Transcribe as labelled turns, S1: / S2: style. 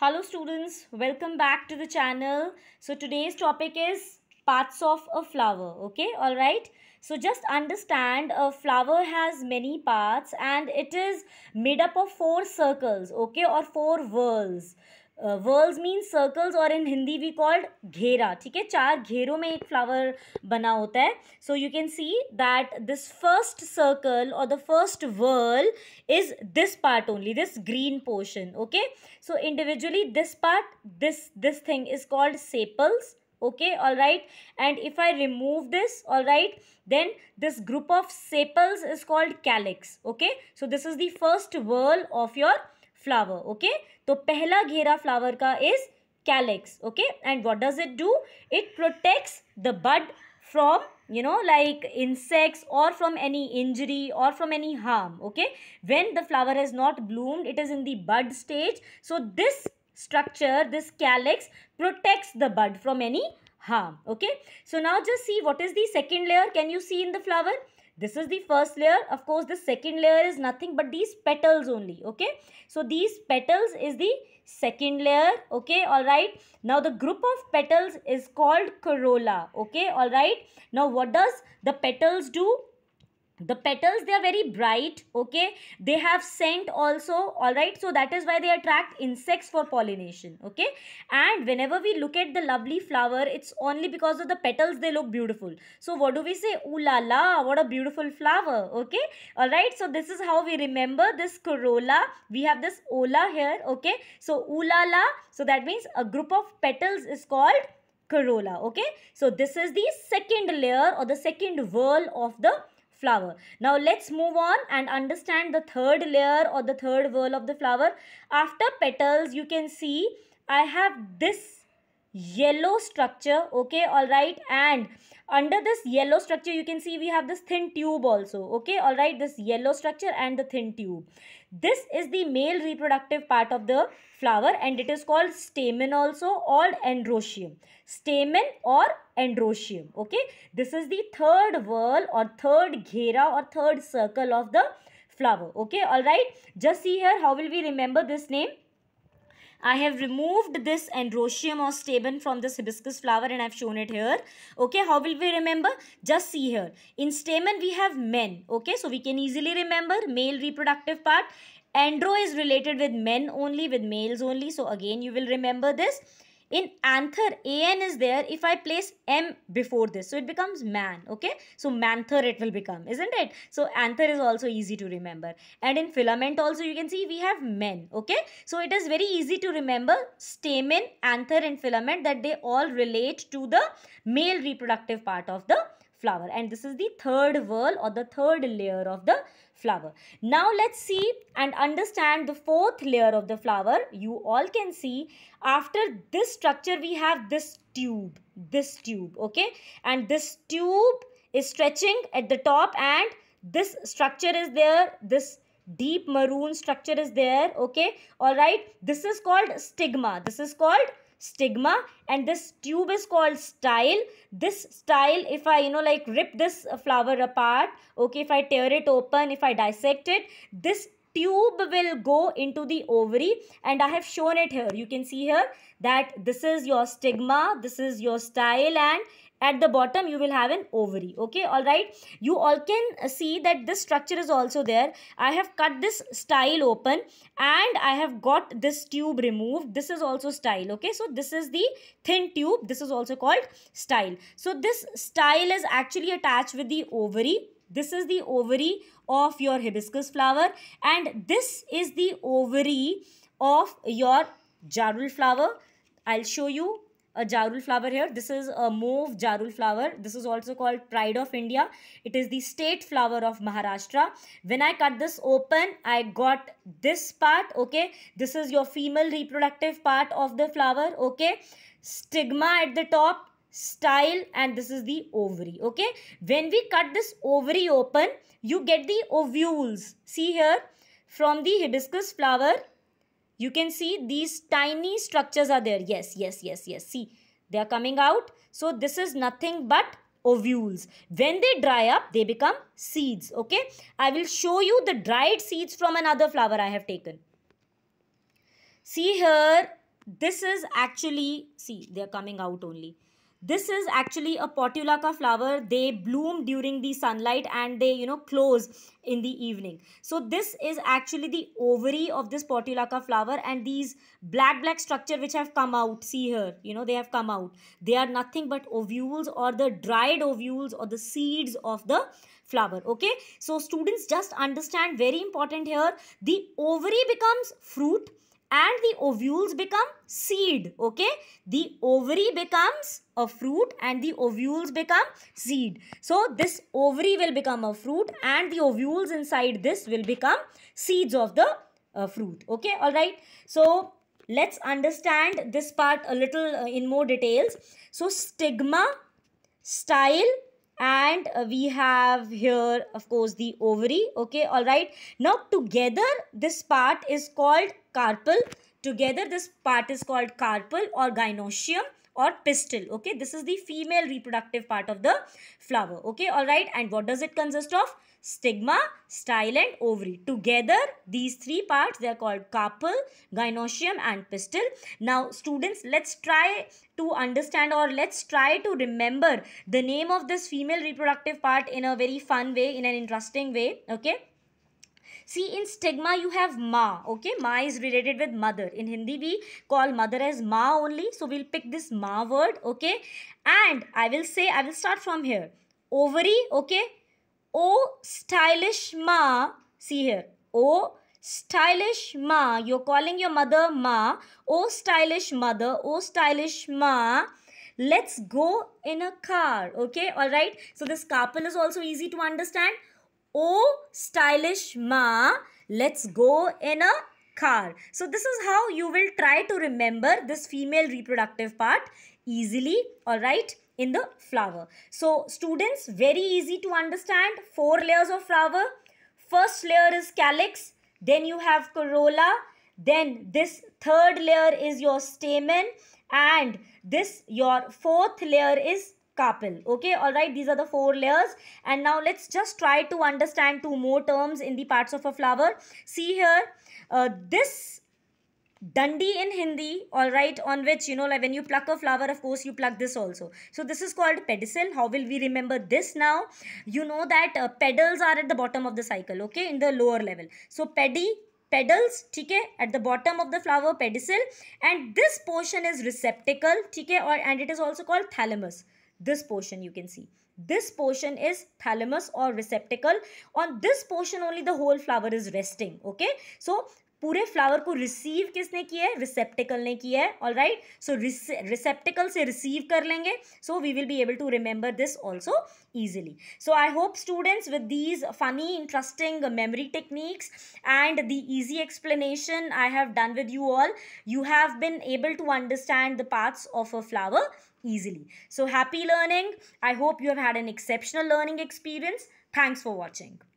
S1: hello students welcome back to the channel so today's topic is parts of a flower okay all right so just understand a flower has many parts and it is made up of four circles okay or four whorls whorls mean circles और in Hindi we called घेरा ठीक है चार घेरों में एक flower बना होता है so you can see that this first circle और the first whorl is this part only this green portion okay so individually this part this this thing is called sepals okay all right and if i remove this all right then this group of sepals is called calyx okay so this is the first whorl of your flower okay तो पहला घेरा flower का is calyx okay and what does it do it protects the bud from you know like insects or from any injury or from any harm okay when the flower is not bloomed it is in the bud stage so this structure this calyx protects the bud from any harm okay so now just see what is the second layer can you see in the flower this is the first layer. Of course, the second layer is nothing but these petals only, okay? So, these petals is the second layer, okay? Alright. Now, the group of petals is called corolla, okay? Alright. Now, what does the petals do? the petals they are very bright okay they have scent also all right so that is why they attract insects for pollination okay and whenever we look at the lovely flower it's only because of the petals they look beautiful so what do we say ooh la la what a beautiful flower okay all right so this is how we remember this corolla we have this ola here okay so ooh la la so that means a group of petals is called corolla okay so this is the second layer or the second whorl of the flower. Now let's move on and understand the third layer or the third whorl of the flower. After petals you can see I have this yellow structure okay all right and under this yellow structure you can see we have this thin tube also okay all right this yellow structure and the thin tube this is the male reproductive part of the flower and it is called stamen also or androecium stamen or androecium okay this is the third whorl or third ghera or third circle of the flower okay all right just see here how will we remember this name I have removed this androsium or stamen from this hibiscus flower and I've shown it here. Okay, how will we remember? Just see here. In stamen, we have men. Okay, so we can easily remember male reproductive part. Andro is related with men only, with males only. So again, you will remember this. In anther, an is there. If I place m before this, so it becomes man, okay? So manther it will become, isn't it? So anther is also easy to remember. And in filament also, you can see we have men, okay? So it is very easy to remember stamen, anther and filament that they all relate to the male reproductive part of the flower and this is the third whorl or the third layer of the flower. Now let's see and understand the fourth layer of the flower. You all can see after this structure we have this tube, this tube okay and this tube is stretching at the top and this structure is there, this deep maroon structure is there okay all right this is called stigma this is called stigma and this tube is called style this style if i you know like rip this flower apart okay if i tear it open if i dissect it this tube will go into the ovary and I have shown it here. You can see here that this is your stigma, this is your style and at the bottom you will have an ovary okay all right you all can see that this structure is also there i have cut this style open and i have got this tube removed this is also style okay so this is the thin tube this is also called style so this style is actually attached with the ovary this is the ovary of your hibiscus flower and this is the ovary of your jarul flower i'll show you a jarul flower here. This is a mauve jarul flower. This is also called pride of India. It is the state flower of Maharashtra. When I cut this open, I got this part, okay. This is your female reproductive part of the flower, okay. Stigma at the top, style and this is the ovary okay when we cut this ovary open you get the ovules see here from the hibiscus flower you can see these tiny structures are there. Yes, yes, yes, yes. See, they are coming out. So this is nothing but ovules. When they dry up, they become seeds. Okay. I will show you the dried seeds from another flower I have taken. See here, this is actually, see, they are coming out only. This is actually a potulaca flower. They bloom during the sunlight and they, you know, close in the evening. So this is actually the ovary of this potulaca flower and these black, black structure which have come out, see here, you know, they have come out. They are nothing but ovules or the dried ovules or the seeds of the flower okay so students just understand very important here the ovary becomes fruit and the ovules become seed okay the ovary becomes a fruit and the ovules become seed so this ovary will become a fruit and the ovules inside this will become seeds of the uh, fruit okay all right so let's understand this part a little uh, in more details so stigma style and uh, we have here of course the ovary okay all right now together this part is called carpel together this part is called carpel or gynosium or pistil okay this is the female reproductive part of the flower okay all right and what does it consist of stigma, style and ovary. Together, these three parts, they are called carpel, gynosium and pistil. Now, students, let's try to understand or let's try to remember the name of this female reproductive part in a very fun way, in an interesting way, okay? See, in stigma, you have ma, okay? Ma is related with mother. In Hindi, we call mother as ma only. So, we'll pick this ma word, okay? And I will say, I will start from here. Ovary, okay? O stylish ma, see here, O stylish ma, you're calling your mother ma, O stylish mother, O stylish ma, let's go in a car, okay, alright, so this couple is also easy to understand, O stylish ma, let's go in a car. So this is how you will try to remember this female reproductive part easily, alright in the flower. So students, very easy to understand. Four layers of flower. First layer is calyx. Then you have corolla. Then this third layer is your stamen. And this your fourth layer is carpel. Okay, alright, these are the four layers. And now let's just try to understand two more terms in the parts of a flower. See here, uh, this dandi in hindi all right on which you know like when you pluck a flower of course you pluck this also so this is called pedicel how will we remember this now you know that uh, pedals are at the bottom of the cycle okay in the lower level so pedi petals okay, at the bottom of the flower pedicel and this portion is receptacle okay, or and it is also called thalamus this portion you can see this portion is thalamus or receptacle on this portion only the whole flower is resting okay so पूरे flower को receive किसने किया है रिसेप्टिकल ने किया है all right so रिसेप्टिकल से receive कर लेंगे so we will be able to remember this also easily so I hope students with these funny interesting memory techniques and the easy explanation I have done with you all you have been able to understand the parts of a flower easily so happy learning I hope you have had an exceptional learning experience thanks for watching